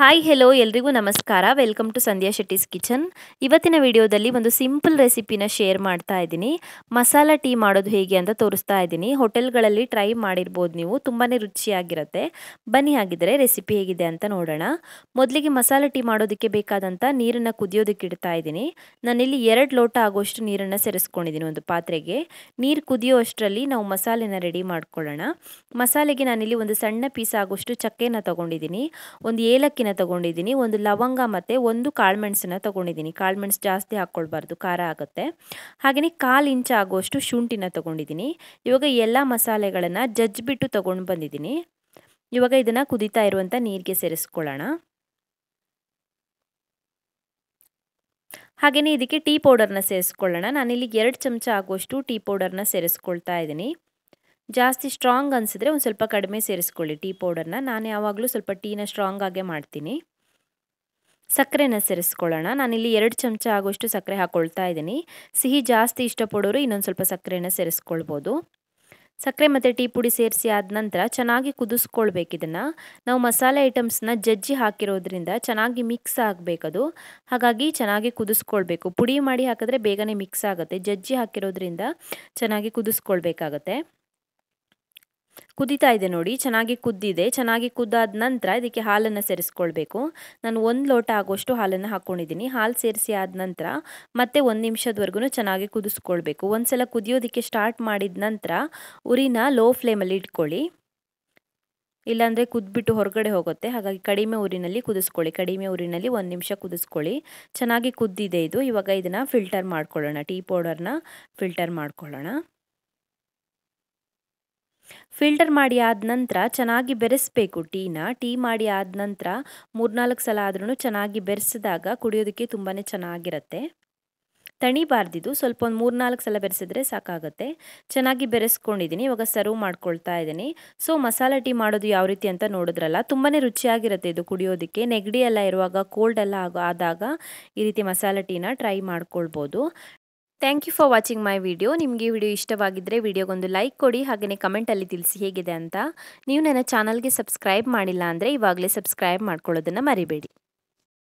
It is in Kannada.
ಹಾಯ್ ಹೆಲೋ ಎಲ್ರಿಗೂ ನಮಸ್ಕಾರ welcome to Sandhya Shetty's kitchen ಇವತ್ತಿನ ವಿಡಿಯೋದಲ್ಲಿ ಒಂದು ಸಿಂಪಲ್ ರೆಸಿಪಿನ ಶೇರ್ ಮಾಡ್ತಾ ಇದ್ದೀನಿ ಮಸಾಲ ಟೀ ಮಾಡೋದು ಹೇಗೆ ಅಂತ ತೋರಿಸ್ತಾ ಇದ್ದೀನಿ ಹೋಟೆಲ್ಗಳಲ್ಲಿ ಟ್ರೈ ಮಾಡಿರ್ಬೋದು ನೀವು ತುಂಬಾ ರುಚಿಯಾಗಿರುತ್ತೆ ಬನ್ನಿ ಆಗಿದ್ರೆ ರೆಸಿಪಿ ಹೇಗಿದೆ ಅಂತ ನೋಡೋಣ ಮೊದಲಿಗೆ ಮಸಾಲ ಟೀ ಮಾಡೋದಕ್ಕೆ ಬೇಕಾದಂಥ ನೀರನ್ನು ಕುದಿಯೋದಕ್ಕೆ ಇಡ್ತಾ ಇದ್ದೀನಿ ನಾನಿಲ್ಲಿ ಎರಡು ಲೋಟ ಆಗೋಷ್ಟು ನೀರನ್ನು ಸೆರೆಸ್ಕೊಂಡಿದ್ದೀನಿ ಒಂದು ಪಾತ್ರೆಗೆ ನೀರು ಕುದಿಯೋ ಅಷ್ಟರಲ್ಲಿ ನಾವು ಮಸಾಲೆನ ರೆಡಿ ಮಾಡ್ಕೊಳ್ಳೋಣ ಮಸಾಲೆಗೆ ನಾನಿಲ್ಲಿ ಒಂದು ಸಣ್ಣ ಪೀಸ್ ಆಗೋಷ್ಟು ಚಕ್ಕೆನ ತೊಗೊಂಡಿದ್ದೀನಿ ಒಂದು ಏಲಕ್ಕಿನ ಏಲಕ್ಕಿನ ತೊಗೊಂಡಿದ್ದೀನಿ ಒಂದು ಲವಂಗ ಮತ್ತು ಒಂದು ಕಾಳುಮೆಣಸನ್ನ ತೊಗೊಂಡಿದ್ದೀನಿ ಕಾಳುಮೆಣಸು ಜಾಸ್ತಿ ಹಾಕ್ಕೊಳ್ಬಾರ್ದು ಖಾರ ಆಗುತ್ತೆ ಹಾಗೆಯೇ ಕಾಲು ಇಂಚು ಆಗುವಷ್ಟು ಶುಂಠಿನ ತೊಗೊಂಡಿದ್ದೀನಿ ಇವಾಗ ಎಲ್ಲ ಮಸಾಲೆಗಳನ್ನು ಜಜ್ಜಿಬಿಟ್ಟು ತೊಗೊಂಡು ಬಂದಿದ್ದೀನಿ ಇವಾಗ ಇದನ್ನು ಕುದೀತಾ ಇರುವಂಥ ನೀರಿಗೆ ಸೇರಿಸ್ಕೊಳ್ಳೋಣ ಹಾಗೆಯೇ ಇದಕ್ಕೆ ಟೀ ಪೌಡರ್ನ ಸೇರಿಸ್ಕೊಳ್ಳೋಣ ನಾನಿಲ್ಲಿ ಎರಡು ಚಮಚ ಆಗುವಷ್ಟು ಟೀ ಪೌಡರ್ನ ಸೇರಿಸ್ಕೊಳ್ತಾ ಇದ್ದೀನಿ ಜಾಸ್ತಿ ಸ್ಟ್ರಾಂಗ್ ಅನಿಸಿದ್ರೆ ಒಂದು ಸ್ವಲ್ಪ ಕಡಿಮೆ ಸೇರಿಸ್ಕೊಳ್ಳಿ ಟೀ ಪೌಡರ್ನ ನಾನು ಯಾವಾಗಲೂ ಸ್ವಲ್ಪ ಟೀನ ಸ್ಟ್ರಾಂಗ್ ಆಗೇ ಮಾಡ್ತೀನಿ ಸಕ್ಕರೆನ ಸೇರಿಸ್ಕೊಳ್ಳೋಣ ನಾನಿಲ್ಲಿ ಎರಡು ಚಮಚ ಆಗೋಷ್ಟು ಸಕ್ಕರೆ ಹಾಕ್ಕೊಳ್ತಾ ಇದ್ದೀನಿ ಸಿಹಿ ಜಾಸ್ತಿ ಇಷ್ಟಪಡೋರು ಇನ್ನೊಂದು ಸ್ವಲ್ಪ ಸಕ್ಕರೆನ ಸೇರಿಸ್ಕೊಳ್ಬೋದು ಸಕ್ಕರೆ ಮತ್ತು ಟೀ ಪುಡಿ ಸೇರಿಸಿ ಆದ ನಂತರ ಚೆನ್ನಾಗಿ ಕುದಿಸ್ಕೊಳ್ಬೇಕಿದನ್ನು ನಾವು ಮಸಾಲೆ ಐಟಮ್ಸ್ನ ಜಜ್ಜಿ ಹಾಕಿರೋದ್ರಿಂದ ಚೆನ್ನಾಗಿ ಮಿಕ್ಸ್ ಆಗಬೇಕದು ಹಾಗಾಗಿ ಚೆನ್ನಾಗಿ ಕುದಿಸ್ಕೊಳ್ಬೇಕು ಪುಡಿ ಮಾಡಿ ಹಾಕಿದ್ರೆ ಬೇಗನೆ ಮಿಕ್ಸ್ ಆಗುತ್ತೆ ಜಜ್ಜಿ ಹಾಕಿರೋದ್ರಿಂದ ಚೆನ್ನಾಗಿ ಕುದಿಸ್ಕೊಳ್ಬೇಕಾಗತ್ತೆ ಕುದೀತಾ ಇದೆ ನೋಡಿ ಚೆನ್ನಾಗಿ ಕುದ್ದಿದೆ ಚೆನ್ನಾಗಿ ಕುದ್ದಾದ ನಂತರ ಇದಕ್ಕೆ ಹಾಲನ್ನು ಸೇರಿಸ್ಕೊಳ್ಬೇಕು ನಾನು ಒಂದು ಲೋಟ ಆಗೋಷ್ಟು ಹಾಲನ್ನು ಹಾಕ್ಕೊಂಡಿದ್ದೀನಿ ಹಾಲು ಸೇರಿಸಿ ಆದ ನಂತರ ಮತ್ತೆ ಒಂದು ನಿಮಿಷದವರೆಗೂ ಚೆನ್ನಾಗಿ ಕುದಿಸ್ಕೊಳ್ಬೇಕು ಒಂದು ಸಲ ಕುದಿಯೋದಕ್ಕೆ ಸ್ಟಾರ್ಟ್ ಮಾಡಿದ ನಂತರ ಉರಿನ ಲೋ ಫ್ಲೇಮಲ್ಲಿ ಇಟ್ಕೊಳ್ಳಿ ಇಲ್ಲಾಂದರೆ ಕುದ್ಬಿಟ್ಟು ಹೊರಗಡೆ ಹೋಗುತ್ತೆ ಹಾಗಾಗಿ ಕಡಿಮೆ ಊರಿನಲ್ಲಿ ಕುದಿಸ್ಕೊಳ್ಳಿ ಕಡಿಮೆ ಊರಿನಲ್ಲಿ ಒಂದು ನಿಮಿಷ ಕುದಿಸ್ಕೊಳ್ಳಿ ಚೆನ್ನಾಗಿ ಕುದ್ದಿದೆ ಇದು ಇವಾಗ ಇದನ್ನು ಫಿಲ್ಟರ್ ಮಾಡ್ಕೊಳ್ಳೋಣ ಟೀ ಪೌಡರ್ನ ಫಿಲ್ಟರ್ ಮಾಡ್ಕೊಳ್ಳೋಣ ಫಿಲ್ಟರ್ ಮಾಡಿ ಆದ ನಂತರ ಚೆನ್ನಾಗಿ ಬೆರೆಸಬೇಕು ಟೀನ ಟೀ ಮಾಡಿ ಆದ ನಂತರ ಮೂರ್ನಾಲ್ಕು ಸಲ ಆದ್ರೂ ಚೆನ್ನಾಗಿ ಬೆರೆಸಿದಾಗ ಕುಡಿಯೋದಕ್ಕೆ ತುಂಬಾ ಚೆನ್ನಾಗಿರುತ್ತೆ ತಣಿಬಾರ್ದಿದ್ದು ಸ್ವಲ್ಪ ಒಂದು ಮೂರ್ನಾಲ್ಕು ಸಲ ಬೆರೆಸಿದ್ರೆ ಸಾಕಾಗುತ್ತೆ ಚೆನ್ನಾಗಿ ಬೆರೆಸ್ಕೊಂಡಿದ್ದೀನಿ ಇವಾಗ ಸರ್ವ್ ಮಾಡ್ಕೊಳ್ತಾ ಇದ್ದೀನಿ ಸೊ ಮಸಾಲ ಟೀ ಮಾಡೋದು ಯಾವ ರೀತಿ ಅಂತ ನೋಡಿದ್ರಲ್ಲ ತುಂಬಾ ರುಚಿಯಾಗಿರುತ್ತೆ ಇದು ಕುಡಿಯೋದಕ್ಕೆ ನೆಗಡಿ ಎಲ್ಲ ಇರುವಾಗ ಕೋಲ್ಡ್ ಎಲ್ಲ ಆಗ ಆದಾಗ ಈ ರೀತಿ ಮಸಾಲ ಟೀನ ಟ್ರೈ ಮಾಡ್ಕೊಳ್ಬೋದು thank you for watching my video ನಿಮಗೆ ವಿಡಿಯೋ ಇಷ್ಟವಾಗಿದ್ದರೆ ವಿಡಿಯೋಗೊಂದು ಲೈಕ್ ಕೊಡಿ ಹಾಗೆಯೇ ಕಮೆಂಟಲ್ಲಿ ತಿಳಿಸಿ ಹೇಗಿದೆ ಅಂತ ನೀವು ನನ್ನ ಚಾನಲ್ಗೆ ಸಬ್ಸ್ಕ್ರೈಬ್ ಮಾಡಿಲ್ಲ ಅಂದರೆ ಇವಾಗಲೇ ಸಬ್ಸ್ಕ್ರೈಬ್ ಮಾಡ್ಕೊಳ್ಳೋದನ್ನು ಮರಿಬೇಡಿ